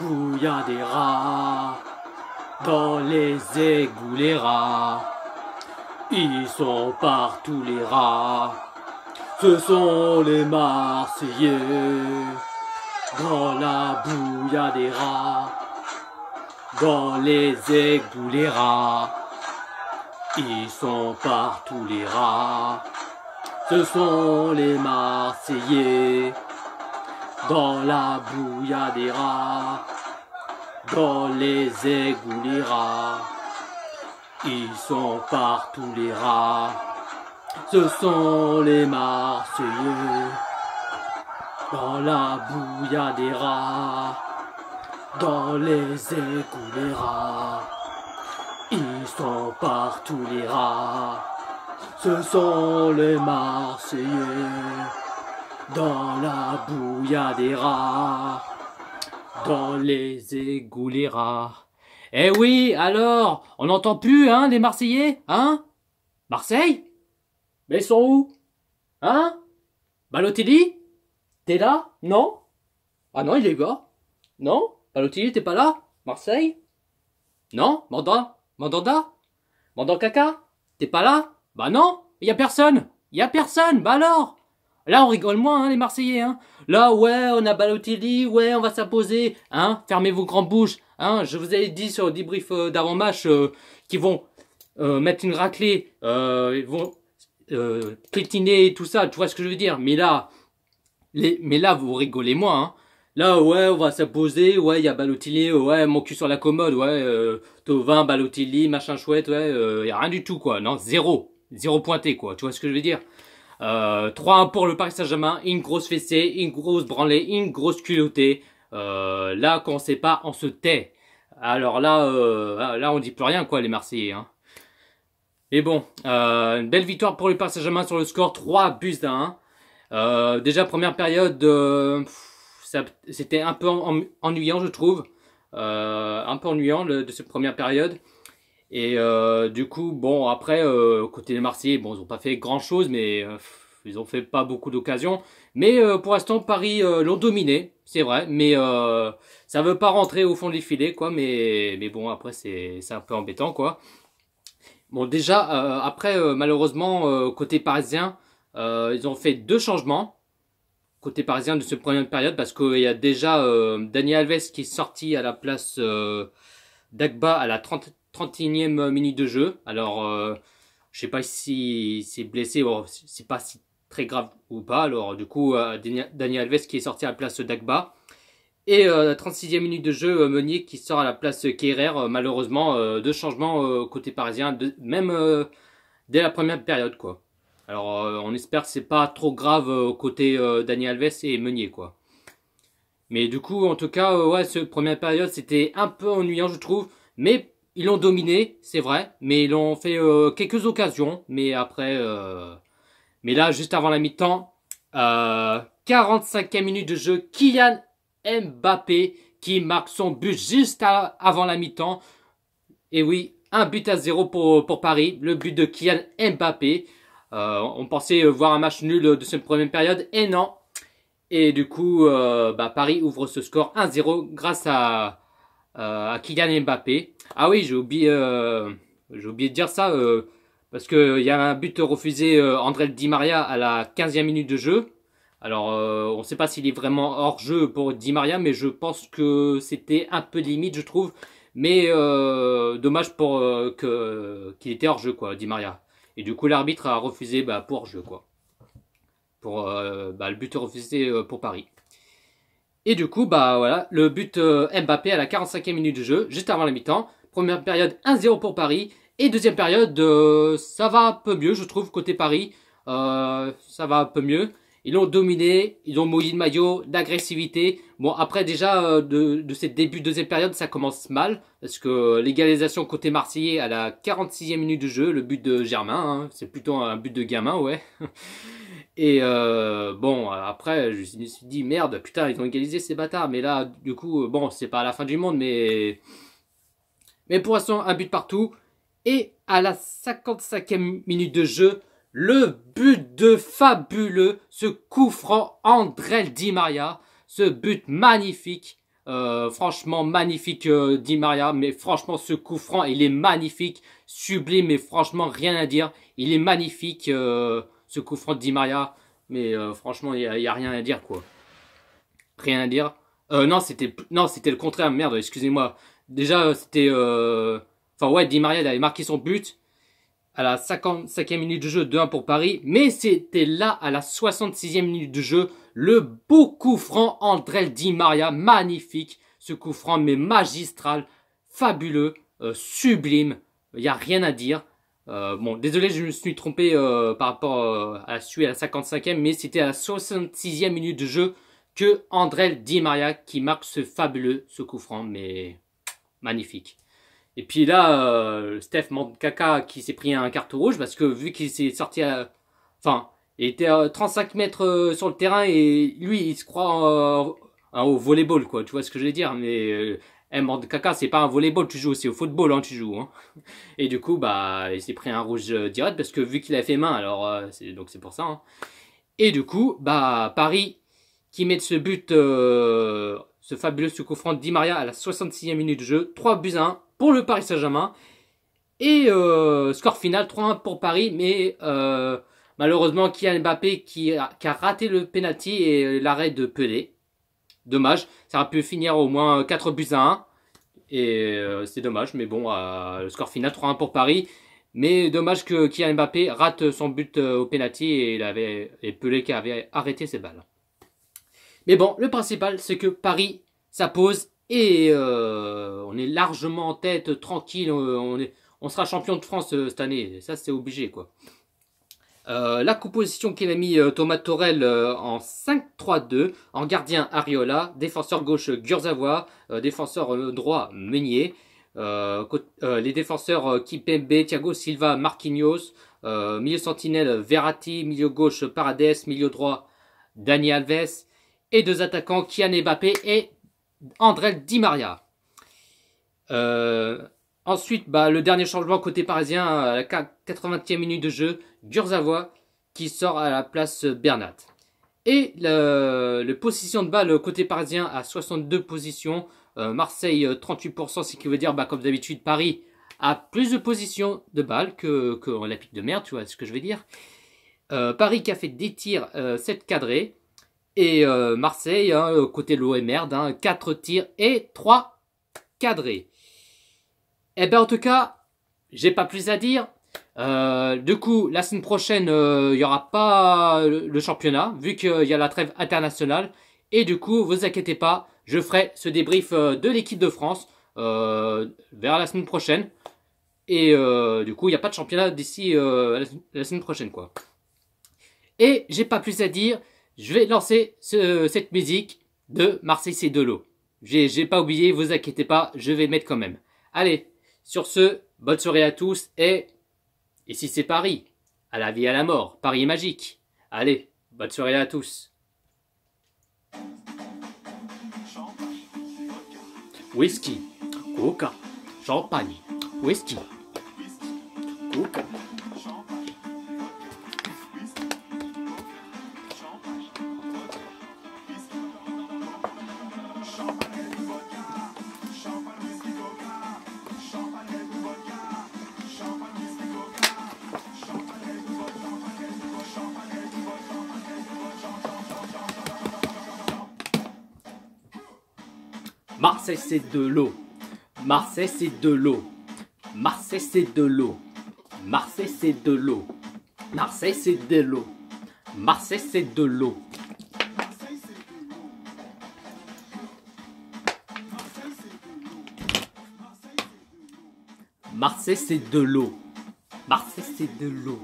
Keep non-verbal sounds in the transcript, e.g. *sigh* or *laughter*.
bouya des rats. Dans les égouts, les rats. Ils sont partout, les rats. Ce sont les Marseillais. Dans la bouilla des rats. Dans les égouts, les rats. Ils sont partout, les rats. Ce sont les Marseillais. Dans la boue, des rats. Dans les égouts, rats. Ils sont partout, les rats. Ce sont les Marseillais. Dans la boue, des rats. Dans les égouts, les rats. Ils sont partout, les rats. Ce sont les Marseillais dans la a des rats, dans les égouts les rats. Eh oui, alors, on n'entend plus, hein, les Marseillais, hein Marseille Mais ils sont où Hein Balotelli T'es là Non Ah non, il est là. Non Balotelli, t'es pas là Marseille Non Mandanda Mandanda Mandan Caca T'es pas là Bah non Y a personne Y a personne Bah alors Là, on rigole moins, hein, les Marseillais. Hein. Là, ouais, on a Balotelli, ouais, on va s'imposer. Hein. fermez vos grandes bouches. je vous avais dit sur le débrief euh, d'avant-match euh, qu'ils vont euh, mettre une raclée, ils vont piétiner et tout ça, tu vois ce que je veux dire. Mais là, mais là, vous rigolez moins. Là, ouais, on va s'imposer, ouais, il y a Balotelli, ouais, mon cul sur la commode, ouais, Tovin, Balotelli, machin chouette, ouais, il n'y a rien du tout, quoi. Non, zéro. Zéro pointé, quoi. Tu vois ce que je veux dire euh, 3-1 pour le Paris Saint-Germain, une grosse fessée, une grosse branlée, une grosse culottée. Euh, là, qu'on on sait pas, on se tait. Alors là, euh, ah, là, on dit plus rien, quoi, les Marseillais. Hein. bon, euh, une belle victoire pour le Paris Saint-Germain sur le score 3 buts d'un 1. Euh, déjà, première période, c'était un peu ennuyant, je trouve. un peu ennuyant de cette première période. Et euh, du coup, bon, après, euh, côté des Marseillais, bon, ils n'ont pas fait grand-chose, mais euh, ils ont fait pas beaucoup d'occasions. Mais euh, pour l'instant, Paris euh, l'ont dominé, c'est vrai, mais ça ne veut pas rentrer au fond des filets, quoi. Mais, mais bon, après, c'est un peu embêtant, quoi. Bon, déjà, après, malheureusement, côté parisien, ils ont fait deux changements côté parisien de ce première période parce qu'il y a déjà Daniel Alves qui est sorti à la place d'Agba à la 30, 31e minute de jeu. Alors, euh, je sais pas si c'est blessé, bon, c'est pas si très grave ou pas. Alors, du coup, euh, Daniel Alves qui est sorti à la place d'Agba. Et euh, la 36e minute de jeu, Meunier qui sort à la place Kerrer. malheureusement, deux changements côté parisien, même dès la première période, quoi. Alors, on espère que c'est pas trop grave côté Daniel Alves et Meunier, quoi. Mais du coup, en tout cas, ouais, cette première période, c'était un peu ennuyant, je trouve. Mais ils l'ont dominé, c'est vrai, mais ils l'ont fait euh, quelques occasions. Mais après, euh, mais là, juste avant la mi-temps, euh, 45e minute de jeu, Kylian Mbappé qui marque son but juste avant la mi-temps. Et oui, un but à zéro pour, pour Paris, le but de Kylian Mbappé. Euh, on pensait voir un match nul de cette première période, et non. Et du coup, bah, Paris ouvre ce score 1-0 grâce à euh, à Kylian Mbappé. Ah oui, j'ai oublié, euh, oublié, de dire ça, euh, parce qu'il y a un but refusé André Di Maria à la 15e minute de jeu. Alors, on ne sait pas s'il est vraiment hors jeu pour Di Maria, mais je pense que c'était un peu limite, je trouve. Mais dommage pour que qu'il était hors jeu, quoi, Di Maria. Et du coup, l'arbitre a refusé bah, pour hors jeu, quoi. Pour bah, le but refusé pour Paris. Et du coup, bah voilà, le but euh, Mbappé à la 45e minute du jeu, juste avant la mi-temps. Première période 1-0 pour Paris. Et deuxième période, euh, ça va un peu mieux, je trouve, côté Paris. Euh, ça va un peu mieux. Ils l'ont dominé, ils ont mouillé de maillot, d'agressivité. Bon, après déjà, de, ces débuts deuxième période, ça commence mal. Parce que l'égalisation côté marseillais à la 46e minute du jeu, le but de Germain, hein, c'est plutôt un but de gamin, ouais. *laughs* Et euh, bon, après, je me suis dit, merde, putain, ils ont égalisé ces bâtards. Mais là, du coup, euh, bon, c'est pas la fin du monde, mais. Mais pour l'instant, un but partout. Et à la 55e minute de jeu, le but de fabuleux, ce coup franc Andrel Di Maria, ce but magnifique. Euh, franchement magnifique Di Maria, mais franchement ce coup franc, il est magnifique, sublime, et franchement rien à dire, il est magnifique. Euh, ce coup franc de Di Maria. Mais euh, franchement, il n'y a, rien à dire, quoi. Rien à dire. Euh, non, c'était non, c'était le contraire. Merde, excusez-moi. Déjà, euh, c'était... Enfin, ouais, Di Maria, il avait marqué son but à la 55e minute de jeu, 2-1 pour Paris. Mais c'était là, à la 66e minute de jeu, le beau coup franc André Di Maria. Magnifique, ce coup franc, mais magistral, fabuleux, sublime. Il n'y a rien à dire. Euh, bon, désolé, je me suis trompé euh, par rapport à euh, celui à la 55e, mais c'était à la 66e minute de jeu que Andrel Di Maria qui marque ce fabuleux, ce coup franc, mais magnifique. Et puis là, Steph Mandkaka qui s'est pris un carton rouge parce que vu qu'il s'est sorti à. Enfin, il était à 35 mètres sur le terrain et lui, il se croit au volleyball, quoi. Tu vois ce que je veux dire Mais eh, mort de caca, c'est pas un volleyball, tu joues, c'est au football, hein, tu joues. Hein. Et du coup, bah, il s'est pris un rouge euh, direct parce que vu qu'il a fait main, alors, euh, donc c'est pour ça. Hein. Et du coup, bah, Paris qui met ce but, euh, ce fabuleux coup franc Di Maria à la 66e minute du jeu, 3 buts à 1 pour le Paris Saint-Germain. Et score final 3-1 pour Paris, mais malheureusement Kylian Mbappé qui a, raté le penalty et l'arrêt de Pelé dommage. Ça aurait pu finir au moins 4 buts à 1. Et euh, c'est dommage, mais bon, le score final 3-1 pour Paris. Mais dommage que Kylian Mbappé rate son but euh, au penalty et, il avait, et Pelé qui avait arrêté ses balles. Mais bon, le principal, c'est que Paris ça pose et euh, on est largement en tête, tranquille. On, on sera champion de France cette année. Ça, c'est obligé, quoi. Euh, la composition qu'il a mis euh, Thomas Torel euh, en 5-3-2, en gardien Ariola, défenseur gauche Gurzawa, défenseur droit Meunier, les défenseurs Kipembe, Thiago Silva, Marquinhos, milieu sentinelle Verratti, milieu gauche Parades, milieu droit Dani Alves, et deux attaquants kiané Mbappé et André Di Maria. ensuite, bah, le dernier changement côté parisien à la 80e minute de jeu, Durzavois qui sort à la place Bernat. Et le, position de balle côté parisien à 62 positions. Euh, Marseille 38%, euh, ce qui veut dire, bah, comme d'habitude, Paris a plus de positions de balle que, la pique de merde, tu vois ce que je veux dire. Euh, Paris qui a fait des tirs, 7 cadrés. Et Marseille, hein, côté côté et merde, 4 tirs et 3 cadrés. et eh bien, en tout cas, j'ai pas plus à dire. Euh, du coup, la semaine prochaine, euh, il n'y aura pas euh, le championnat, vu qu'il y a la trêve internationale. Et du coup, vous inquiétez pas, je ferai ce débrief de l'équipe de France vers la semaine prochaine. Et du coup, il n'y a pas de championnat d'ici la semaine prochaine, quoi. Et j'ai pas plus à dire, je vais lancer cette musique de Marseille c'est de l'eau. J'ai pas oublié, vous inquiétez pas, je vais mettre quand même. Allez, sur ce, bonne soirée à tous et et si c'est Paris À la vie, à la mort, Paris est magique. Allez, bonne soirée à tous. Whisky, coca, champagne, whisky, coca. Marseille c'est de l'eau. Marseille c'est de l'eau. Marseille c'est de l'eau. Marseille c'est de l'eau. Marseille c'est de l'eau. Marseille c'est de l'eau. Marseille c'est de l'eau. Marseille c'est de l'eau.